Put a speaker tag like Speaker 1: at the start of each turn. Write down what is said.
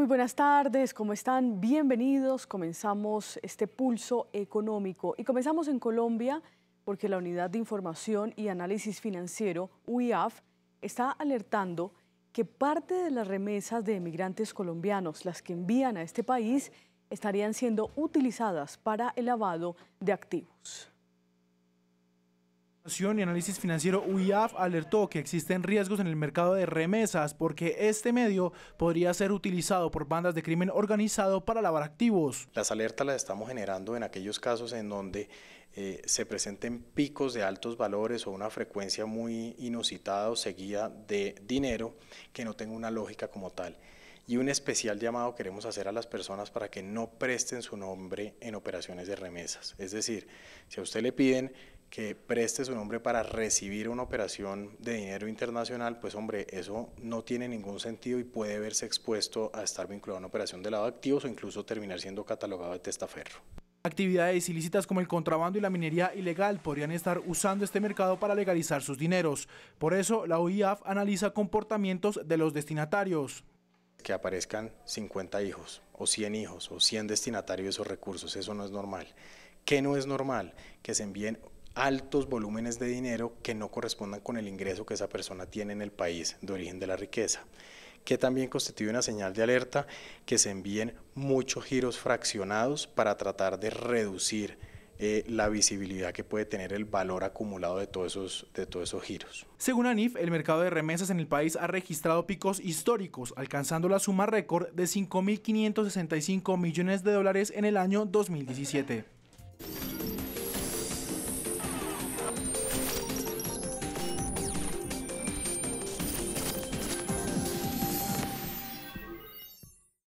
Speaker 1: Muy buenas tardes, ¿cómo están? Bienvenidos. Comenzamos este pulso económico y comenzamos en Colombia porque la Unidad de Información y Análisis Financiero, UIAF, está alertando que parte de las remesas de emigrantes colombianos, las que envían a este país, estarían siendo utilizadas para el lavado de activos
Speaker 2: y análisis financiero UIAF alertó que existen riesgos en el mercado de remesas porque este medio podría ser utilizado por bandas de crimen organizado para lavar
Speaker 3: activos. Las alertas las estamos generando en aquellos casos en donde eh, se presenten picos de altos valores o una frecuencia muy inusitada o seguida de dinero que no tenga una lógica como tal y un especial llamado queremos hacer a las personas para que no presten su nombre en operaciones de remesas. Es decir, si a usted le piden que preste su nombre para recibir una operación de dinero internacional, pues hombre, eso no tiene ningún sentido y puede verse expuesto a estar vinculado a una operación de lado de activos o incluso terminar siendo catalogado de testaferro.
Speaker 2: Actividades ilícitas como el contrabando y la minería ilegal podrían estar usando este mercado para legalizar sus dineros. Por eso, la OIAF analiza comportamientos de los destinatarios
Speaker 3: que aparezcan 50 hijos o 100 hijos o 100 destinatarios de esos recursos, eso no es normal. ¿Qué no es normal? Que se envíen altos volúmenes de dinero que no correspondan con el ingreso que esa persona tiene en el país de origen de la riqueza, que también constituye una señal de alerta que se envíen muchos giros fraccionados para tratar de reducir eh, la visibilidad que puede tener el valor acumulado de todos, esos, de todos esos giros.
Speaker 2: Según ANIF, el mercado de remesas en el país ha registrado picos históricos, alcanzando la suma récord de 5.565 millones de dólares en el año 2017.